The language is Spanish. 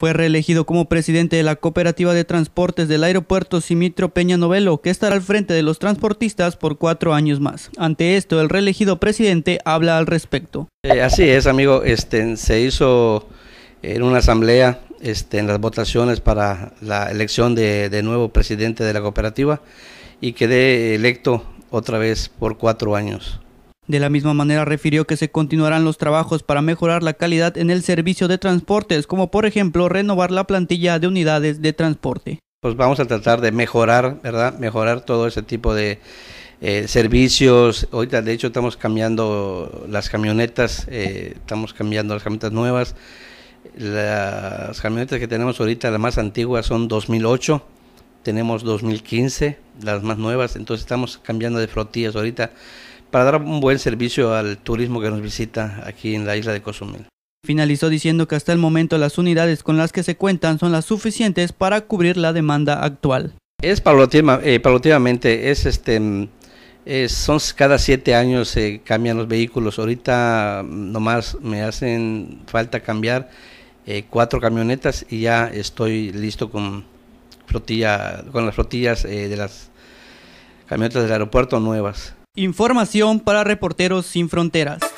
Fue reelegido como presidente de la Cooperativa de Transportes del Aeropuerto Simitro Peña Novelo, que estará al frente de los transportistas por cuatro años más. Ante esto, el reelegido presidente habla al respecto. Eh, así es, amigo. Este, se hizo en una asamblea este, en las votaciones para la elección de, de nuevo presidente de la cooperativa y quedé electo otra vez por cuatro años. De la misma manera refirió que se continuarán los trabajos para mejorar la calidad en el servicio de transportes, como por ejemplo renovar la plantilla de unidades de transporte. Pues vamos a tratar de mejorar, ¿verdad? Mejorar todo ese tipo de eh, servicios. Ahorita, de hecho, estamos cambiando las camionetas, eh, estamos cambiando las camionetas nuevas. Las camionetas que tenemos ahorita, las más antiguas, son 2008 tenemos 2015, las más nuevas, entonces estamos cambiando de flotillas ahorita para dar un buen servicio al turismo que nos visita aquí en la isla de Cozumel. Finalizó diciendo que hasta el momento las unidades con las que se cuentan son las suficientes para cubrir la demanda actual. Es paulatinamente, eh, es este, mm, son cada siete años se cambian los vehículos. Ahorita mm, nomás me hacen falta cambiar eh, cuatro camionetas y ya estoy listo con flotilla, con las flotillas eh, de las camionetas del aeropuerto nuevas. Información para Reporteros Sin Fronteras.